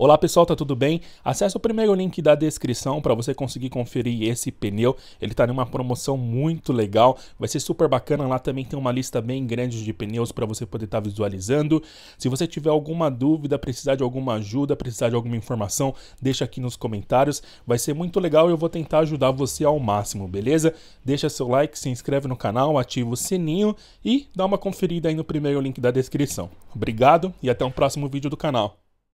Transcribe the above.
Olá pessoal, tá tudo bem? Acesse o primeiro link da descrição para você conseguir conferir esse pneu. Ele tá numa promoção muito legal, vai ser super bacana. Lá também tem uma lista bem grande de pneus para você poder estar tá visualizando. Se você tiver alguma dúvida, precisar de alguma ajuda, precisar de alguma informação, deixa aqui nos comentários. Vai ser muito legal e eu vou tentar ajudar você ao máximo, beleza? Deixa seu like, se inscreve no canal, ativa o sininho e dá uma conferida aí no primeiro link da descrição. Obrigado e até um próximo vídeo do canal.